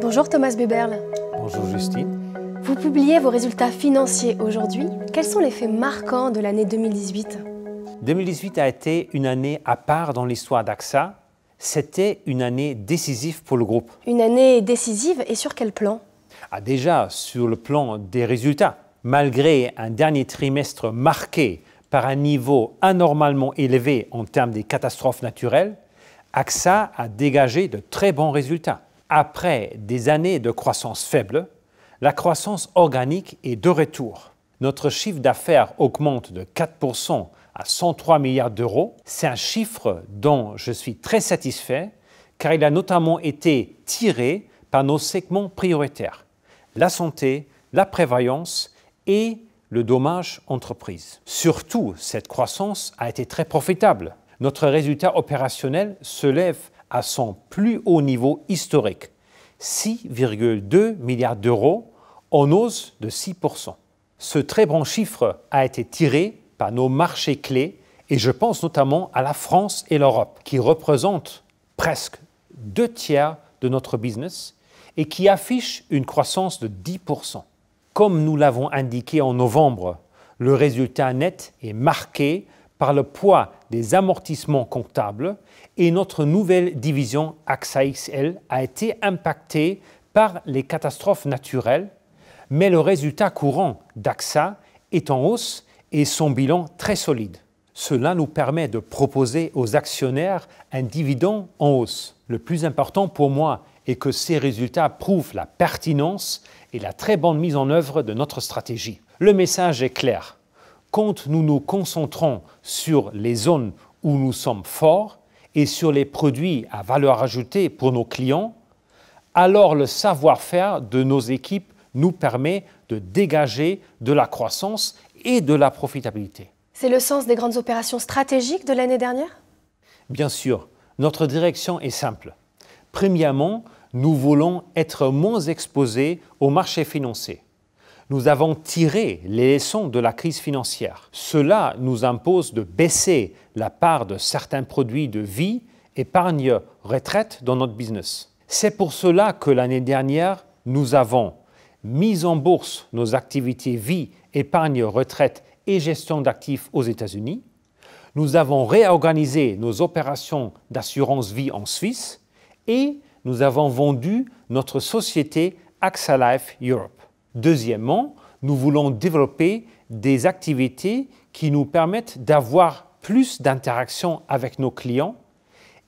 Bonjour Thomas Béberle. Bonjour Justine. Vous publiez vos résultats financiers aujourd'hui. Quels sont les faits marquants de l'année 2018 2018 a été une année à part dans l'histoire d'AXA. C'était une année décisive pour le groupe. Une année décisive et sur quel plan ah Déjà, sur le plan des résultats malgré un dernier trimestre marqué par un niveau anormalement élevé en termes des catastrophes naturelles, AXA a dégagé de très bons résultats. Après des années de croissance faible, la croissance organique est de retour. Notre chiffre d'affaires augmente de 4% à 103 milliards d'euros. C'est un chiffre dont je suis très satisfait car il a notamment été tiré par nos segments prioritaires, la santé, la prévoyance et le dommage entreprise. Surtout, cette croissance a été très profitable. Notre résultat opérationnel se lève à son plus haut niveau historique, 6,2 milliards d'euros en hausse de 6%. Ce très bon chiffre a été tiré par nos marchés clés et je pense notamment à la France et l'Europe qui représentent presque deux tiers de notre business et qui affichent une croissance de 10%. Comme nous l'avons indiqué en novembre, le résultat net est marqué par le poids des amortissements comptables et notre nouvelle division AXA XL a été impactée par les catastrophes naturelles, mais le résultat courant d'AXA est en hausse et son bilan très solide. Cela nous permet de proposer aux actionnaires un dividende en hausse. Le plus important pour moi est que ces résultats prouvent la pertinence et la très bonne mise en œuvre de notre stratégie. Le message est clair. Quand nous nous concentrons sur les zones où nous sommes forts et sur les produits à valeur ajoutée pour nos clients, alors le savoir-faire de nos équipes nous permet de dégager de la croissance et de la profitabilité. C'est le sens des grandes opérations stratégiques de l'année dernière Bien sûr, notre direction est simple. Premièrement, nous voulons être moins exposés aux marchés financiers. Nous avons tiré les leçons de la crise financière. Cela nous impose de baisser la part de certains produits de vie, épargne, retraite dans notre business. C'est pour cela que l'année dernière, nous avons mis en bourse nos activités vie, épargne, retraite et gestion d'actifs aux États-Unis. Nous avons réorganisé nos opérations d'assurance vie en Suisse et nous avons vendu notre société AXA Life Europe. Deuxièmement, nous voulons développer des activités qui nous permettent d'avoir plus d'interactions avec nos clients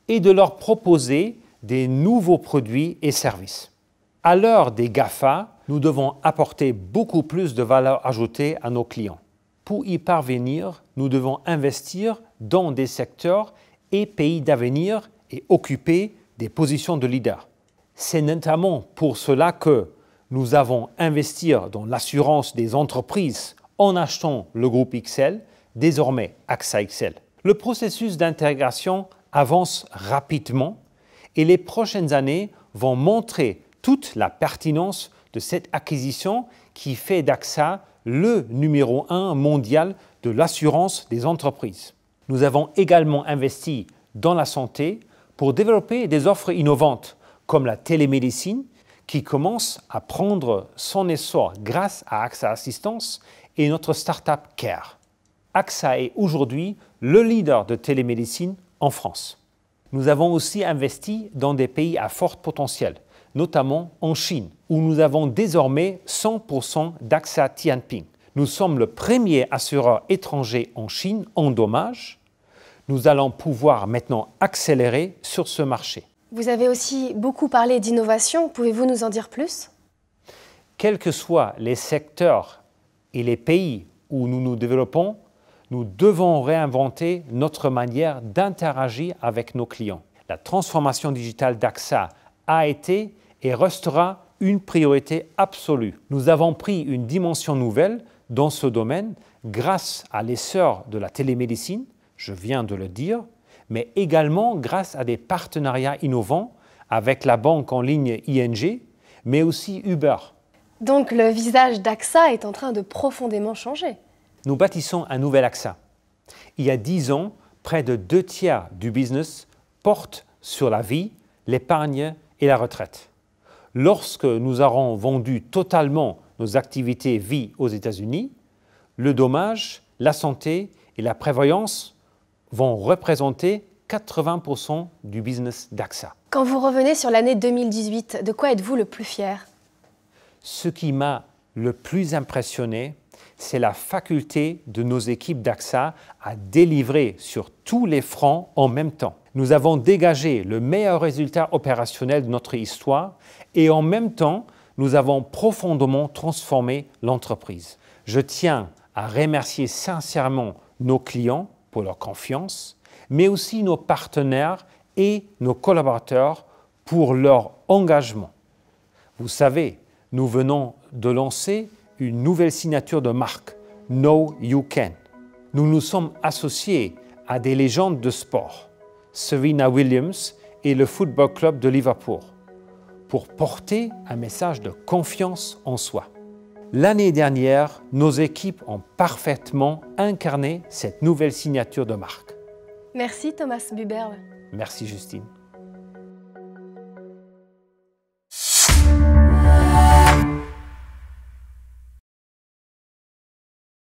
et de leur proposer des nouveaux produits et services. À l'heure des GAFA, nous devons apporter beaucoup plus de valeur ajoutée à nos clients. Pour y parvenir, nous devons investir dans des secteurs et pays d'avenir et occuper des positions de leader. C'est notamment pour cela que nous avons investi dans l'assurance des entreprises en achetant le groupe XL, désormais AXA XL. Le processus d'intégration avance rapidement et les prochaines années vont montrer toute la pertinence de cette acquisition qui fait d'AXA le numéro un mondial de l'assurance des entreprises. Nous avons également investi dans la santé pour développer des offres innovantes, comme la télémédecine, qui commence à prendre son essor grâce à AXA Assistance et notre start-up Care. AXA est aujourd'hui le leader de télémédecine en France. Nous avons aussi investi dans des pays à fort potentiel, notamment en Chine, où nous avons désormais 100% d'AXA Tianping. Nous sommes le premier assureur étranger en Chine en dommages nous allons pouvoir maintenant accélérer sur ce marché. Vous avez aussi beaucoup parlé d'innovation, pouvez-vous nous en dire plus Quels que soient les secteurs et les pays où nous nous développons, nous devons réinventer notre manière d'interagir avec nos clients. La transformation digitale d'AXA a été et restera une priorité absolue. Nous avons pris une dimension nouvelle dans ce domaine grâce à l'essor de la télémédecine, je viens de le dire, mais également grâce à des partenariats innovants avec la banque en ligne ING, mais aussi Uber. Donc le visage d'AXA est en train de profondément changer. Nous bâtissons un nouvel AXA. Il y a dix ans, près de deux tiers du business porte sur la vie, l'épargne et la retraite. Lorsque nous aurons vendu totalement nos activités vie aux États-Unis, le dommage, la santé et la prévoyance vont représenter 80% du business d'AXA. Quand vous revenez sur l'année 2018, de quoi êtes-vous le plus fier Ce qui m'a le plus impressionné, c'est la faculté de nos équipes d'AXA à délivrer sur tous les fronts en même temps. Nous avons dégagé le meilleur résultat opérationnel de notre histoire et en même temps, nous avons profondément transformé l'entreprise. Je tiens à remercier sincèrement nos clients, pour leur confiance, mais aussi nos partenaires et nos collaborateurs pour leur engagement. Vous savez, nous venons de lancer une nouvelle signature de marque, Know You Can. Nous nous sommes associés à des légendes de sport, Serena Williams et le Football Club de Liverpool, pour porter un message de confiance en soi. L'année dernière, nos équipes ont parfaitement incarné cette nouvelle signature de marque. Merci Thomas Buberl. Merci Justine.